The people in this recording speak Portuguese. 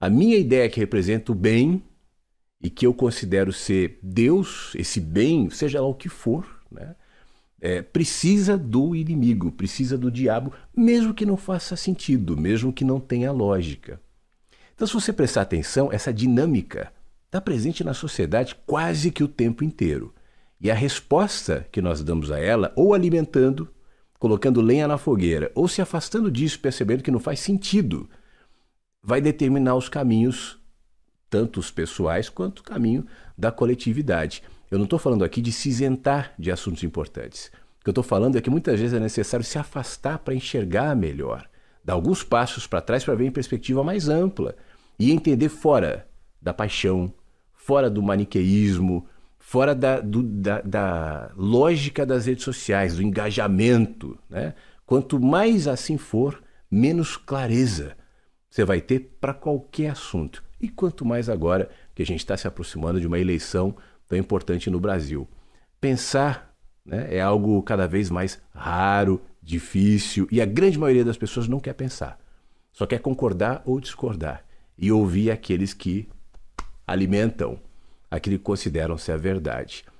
A minha ideia é que representa o bem e que eu considero ser Deus, esse bem, seja lá o que for, né? É, precisa do inimigo, precisa do diabo, mesmo que não faça sentido, mesmo que não tenha lógica. Então, se você prestar atenção, essa dinâmica está presente na sociedade quase que o tempo inteiro. E a resposta que nós damos a ela, ou alimentando, colocando lenha na fogueira, ou se afastando disso, percebendo que não faz sentido vai determinar os caminhos, tanto os pessoais quanto o caminho da coletividade. Eu não estou falando aqui de se isentar de assuntos importantes. O que eu estou falando é que muitas vezes é necessário se afastar para enxergar melhor, dar alguns passos para trás para ver em perspectiva mais ampla e entender fora da paixão, fora do maniqueísmo, fora da, do, da, da lógica das redes sociais, do engajamento. Né? Quanto mais assim for, menos clareza você vai ter para qualquer assunto. E quanto mais agora que a gente está se aproximando de uma eleição tão importante no Brasil. Pensar né, é algo cada vez mais raro, difícil, e a grande maioria das pessoas não quer pensar. Só quer concordar ou discordar e ouvir aqueles que alimentam aquilo que consideram ser a verdade.